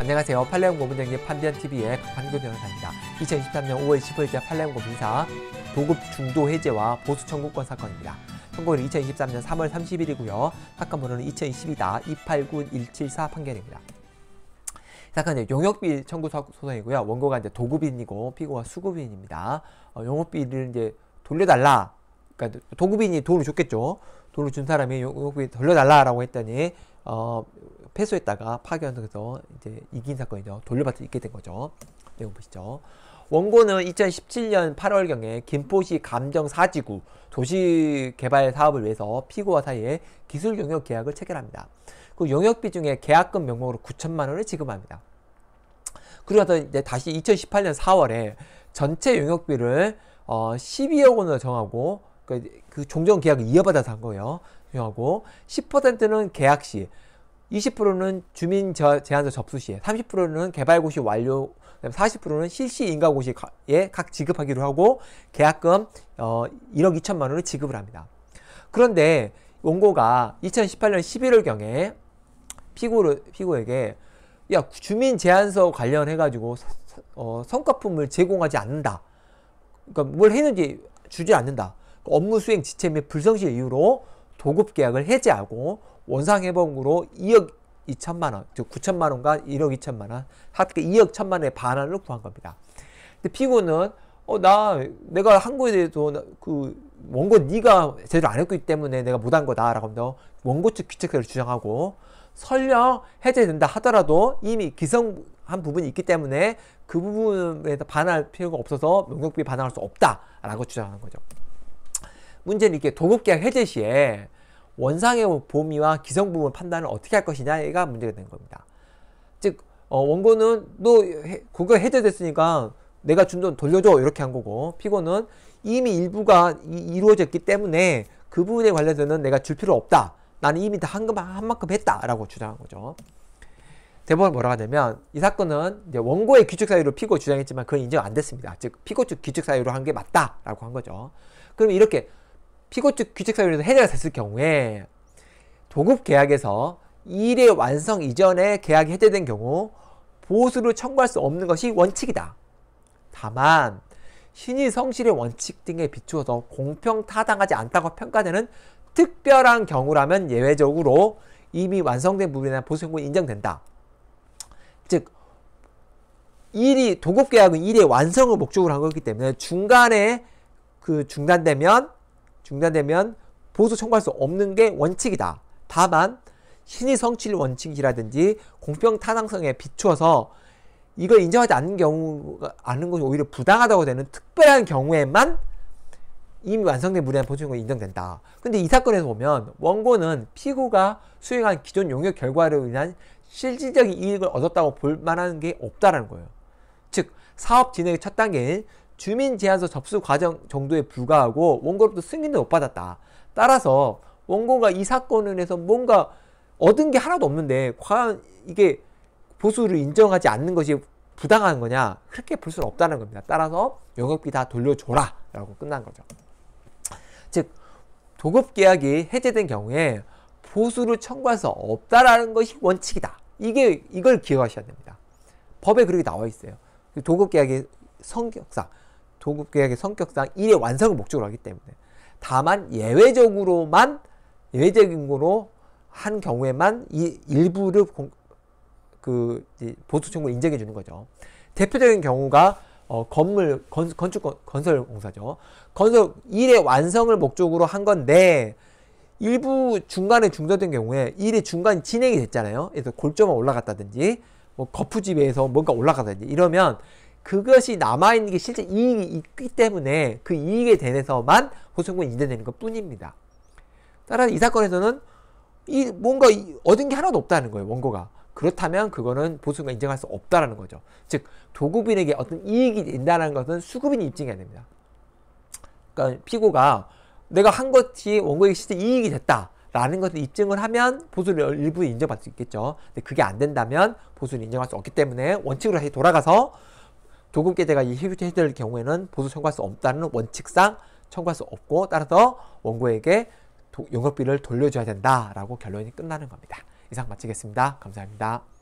안녕하세요. 팔레온 고문장님 판디언TV의 박한규 변호사입니다. 2023년 5월 15일자 팔레온 고문사 도급 중도 해제와 보수 청구권 사건입니다. 선고일은 2023년 3월 30일이고요. 사건 번호는 2022다 289174 판결입니다. 사건은 용역비 청구 소송이고요. 원고가 이제 도급인이고 피고가 수급인입니다. 어, 용역비를 이제 돌려달라. 그러니까 도급인이 돈을 줬겠죠. 돈을 준 사람이 용역비 돌려달라라고 했더니 어, 패소했다가 파견해서 이제 이긴 사건이죠. 돌려받을 수 있게 된 거죠. 내용 보시죠. 원고는 2017년 8월경에 김포시 감정 사지구 도시개발 사업을 위해서 피고와 사이에 기술 용역 계약을 체결합니다. 그 용역비 중에 계약금 명목으로 9천만 원을 지급합니다. 그러다 이제 다시 2018년 4월에 전체 용역비를 어 12억 원으로 정하고 그, 그 종전 계약을 이어받아서 한 거예요. 정하고 10%는 계약 시 20%는 주민 제한서 접수 시에, 30%는 개발고시 완료, 40%는 실시 인가고시에 각 지급하기로 하고 계약금 어, 1억 2천만 원을 지급을 합니다. 그런데 원고가 2018년 11월경에 피고를, 피고에게 야 주민 제한서 관련해 가지고 어, 성과품을 제공하지 않는다. 그러니까 뭘 했는지 주지 않는다. 업무 수행 지체 및 불성실 이유로 도급 계약을 해제하고 원상회복으로 2억 2천만 원, 즉 9천만 원과 1억 2천만 원, 합계 2억 1천만 원의 반환을 구한 겁니다. 근데 피고는 어 나 내가 한 거에 대해서 그 원고 네가 제대로 안 했기 때문에 내가 못 한 거다라고 하면 원고 측 귀책을 주장하고 설령 해제된다 하더라도 이미 기성한 부분이 있기 때문에 그 부분에 반할 필요가 없어서 농역비 반환할 수 없다라고 주장하는 거죠. 문제는 이게 도급계약 해제 시에 원상의 범위와 기성 부분 판단을 어떻게 할 것이냐가 문제가 되는 겁니다. 즉 어, 원고는 또 그거 해제됐으니까 내가 준 돈 돌려줘 이렇게 한 거고 피고는 이미 일부가 이, 루어졌기 때문에 그 부분에 관련해서는 내가 줄 필요 없다. 나는 이미 다 한금 한만큼 했다라고 주장한 거죠. 대법원 뭐라고 하냐면 이 사건은 원고의 규칙 사유로 피고 주장했지만 그건 인정 안 됐습니다. 즉 피고 측 규칙 사유로 한 게 맞다라고 한 거죠. 그럼 이렇게 피고측 규칙사유에서 해제가 됐을 경우에 도급 계약에서 일의 완성 이전에 계약이 해제된 경우 보수를 청구할 수 없는 것이 원칙이다. 다만 신의 성실의 원칙 등에 비추어서 공평 타당하지 않다고 평가되는 특별한 경우라면 예외적으로 이미 완성된 부분이나 보수청구는 인정된다. 즉 일이 도급 계약은 일의 완성을 목적으로 한 거기 때문에 중간에 그 중단되면 중단되면 보수 청구할 수 없는 게 원칙이다. 다만 신의 성취 원칙이라든지 공평 타당성에 비추어서 이걸 인정하지 않는 경우가 않는 것이 오히려 부당하다고 되는 특별한 경우에만 이미 완성된 무리한 보증금이 인정된다. 근데 이 사건에서 보면 원고는 피고가 수행한 기존 용역 결과로 인한 실질적인 이익을 얻었다고 볼 만한 게 없다라는 거예요. 즉 사업 진행의 첫 단계인 주민 제안서 접수 과정 정도에 불과하고 원고로부터 승인도 못 받았다. 따라서 원고가 이 사건을 해서 뭔가 얻은 게 하나도 없는데 과연 이게 보수를 인정하지 않는 것이 부당한 거냐 그렇게 볼 수는 없다는 겁니다. 따라서 영업비 다 돌려줘라 라고 끝난 거죠. 즉 도급 계약이 해제된 경우에 보수를 청구할 수 없다라는 것이 원칙이다. 이게 이걸 기억하셔야 됩니다. 법에 그렇게 나와 있어요. 그 도급 계약의 성격상 도급 계약의 성격상 일의 완성을 목적으로 하기 때문에 다만 예외적으로만 예외적인 거로 한 경우에만 이 일부를 공, 그 보수 청구 인정해 주는 거죠. 대표적인 경우가 어, 건물 건, 건축 건, 설 공사죠. 건설 일의 완성을 목적으로 한 건데 일부 중간에 중단된 경우에 일의 중간 이 진행이 됐잖아요. 그래서 골점만 올라갔다든지 뭐 거푸집에서 뭔가 올라가든지 이러면 그것이 남아있는 게 실제 이익이 있기 때문에 그 이익에 대해서만 보증금이 인대되는 것 뿐입니다. 따라서 이 사건에서는 이 뭔가 얻은 게 하나도 없다는 거예요, 원고가. 그렇다면 그거는 보수가 인정할 수 없다라는 거죠. 즉 도급인에게 어떤 이익이 된다는 것은 수급인이 입증해야 됩니다. 그러니까 피고가 내가 한 것이 원고에게 실제 이익이 됐다라는 것을 입증을 하면 보수를 일부 인정받을 수 있겠죠. 근데 그게 안 된다면 보수를 인정할 수 없기 때문에 원칙으로 다시 돌아가서 도급계좌가 이휴지 해결될 경우에는 보수 청구할 수 없다는 원칙상 청구할 수 없고 따라서 원고에게 도, 영업비를 돌려줘야 된다라고 결론이 끝나는 겁니다. 이상 마치겠습니다. 감사합니다.